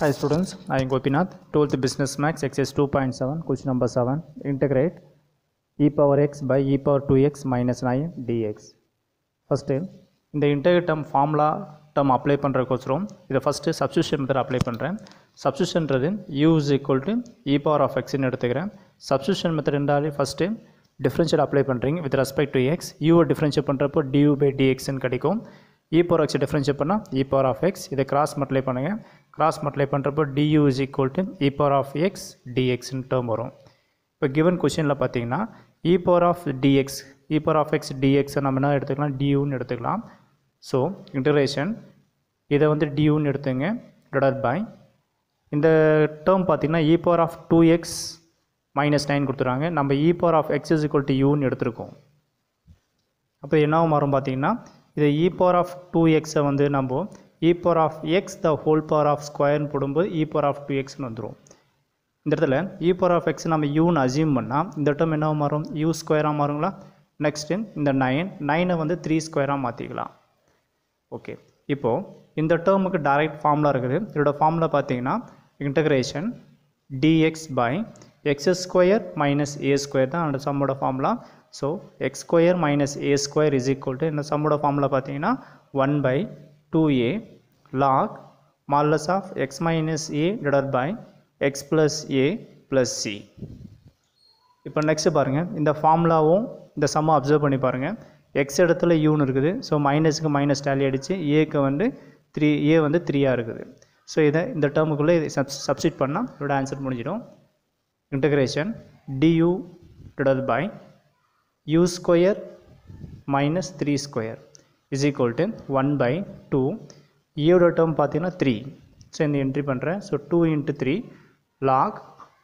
Hi students, I am Gopinath, 12th Business Max, seven 2.7, question number 7. Integrate e power x by e power 2x minus 9 dx. First, இந்த integrate term formula term apply பண்ணுறக்கோசரம் இதை first substitution method apply பண்ணுறேன் சப்ஸ்டியூஷன்றது u is equal to e power of எடுத்துக்கிறேன் substitution method என்றாலே first differential apply பண்ணுறீங்க with respect to x யூவை differential பண்ணுறப்போ டியூ பை டிஎக்ஸ்ன்னு கிடைக்கும் இ பவர் எக்ஸ் டிஃப்ரென்ஷியல் பண்ணால் இ பவர் ஆஃப் எக்ஸ் இதை கிராஸ் மல்டிப்ளை பண்ணுங்கள் க்ராஸ் மல்டிப்ளை பண்ணுறப்போ du is equal to e power of x டிஎக்ஸ்னு டேர்ம் வரும் இப்போ கிவன் கொஷினில் பார்த்தீங்கன்னா இ power of dx e power of x டிஎக்ஸை நம்ம என்ன எடுத்துக்கலாம் டியூன்னு எடுத்துக்கலாம் ஸோ இன்டரேஷன் இதை வந்து டியூன்னு எடுத்துங்க டிவைட் பை இந்த டேர்ம் பார்த்திங்கன்னா e e power of two x minus nine கொடுத்துருவாங்க நம்ம e power of x is equal to யூன்னு எடுத்திருக்கோம் அப்போ என்னவும் மாறும் பார்த்தீங்கன்னா இதை இ பவர் ஆஃப் டூ எக்ஸை வந்து நம்ம e power of x the whole power of ஸ்கொயர்னு போடும்போது e e power of two எக்ஸ்னு வந்துடும் இந்த இடத்துல இ பவர் ஆஃப் எக்ஸ் நம்ம யூன்னு அசியூம் பண்ணால் இந்த டேர்ம் என்னவாக மாறும் யூ ஸ்கொயராக மாறுங்களா நெக்ஸ்ட்டு இந்த நைன் நைனை வந்து த்ரீ ஸ்கொயராக மாற்றிக்கலாம் ஓகே இப்போது இந்த டேர்முக்கு டைரக்ட் ஃபார்முலா இருக்குது இதோட ஃபார்முலா பார்த்தீங்கன்னா integration dx by x square minus a square தான் அந்த சம்மோட formula so x square minus a square is equal to இந்த சம்மோட ஃபார்முலா பார்த்தீங்கன்னா one by 2a log modulus of x minus a divided by x plus a plus c இப்போ next பாருங்கள் இந்த ஃபார்முலாவும் இந்த சம்மா அப்சர்வ் பண்ணி பாருங்கள் எக்ஸ் இடத்துல யூன்னு இருக்குது ஸோ மைனஸுக்கு மைனஸ் tally அடித்து ஏக்கு வந்து த்ரீ ஏ வந்து த்ரீயாக இருக்குது ஸோ இதை இந்த டேர்முக்குள்ளே இதை சப் பண்ணாம் பண்ணால் answer ஆன்சர் முடிஞ்சிடும் du du by by u square minus three square is equal to one by two ஈயோட டேர்ம் பார்த்தீங்கன்னா த்ரீ ஸோ இந்த என்ட்ரி பண்ணுறேன் so two into three log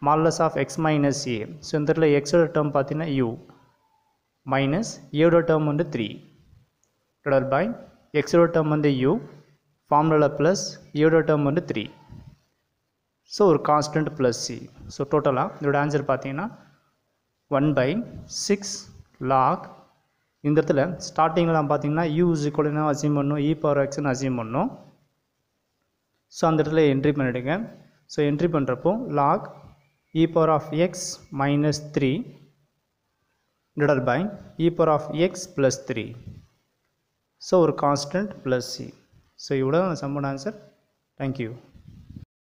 modulus of x minus a so இந்த இடத்துல எக்ஸோட term பார்த்தீங்கன்னா u minus ஏவோட term வந்து த்ரீ டிவைட் பை எக்ஸோட டேர்ம் வந்து யூ ஃபார்முலா ப்ளஸ் ஏவோட டேர்ம் வந்து த்ரீ ஸோ ஒரு கான்ஸ்டன்ட் ப்ளஸ் சி ஸோ டோட்டலாக இதோட ஆன்சர் பார்த்தீங்கன்னா ஒன் பை சிக்ஸ் லாக் இந்த இடத்துல ஸ்டார்டிங்கில் நம்ம பார்த்தீங்கன்னா யூ என்ன அசியூம் பண்ணும் இ e பவர் எக்ஸ்னு அசியூம் பண்ணும் ஸோ அந்த இடத்துல என்ட்ரி பண்ணிவிடுங்க ஸோ என்ட்ரி பண்ணுறப்போ log e power of x minus three divide by e power of x plus three so ஒரு கான்ஸ்டன்ட் ப்ளஸ் சி ஸோ இவ்வளோ சம்மன் ஆன்சர் தேங்க்யூ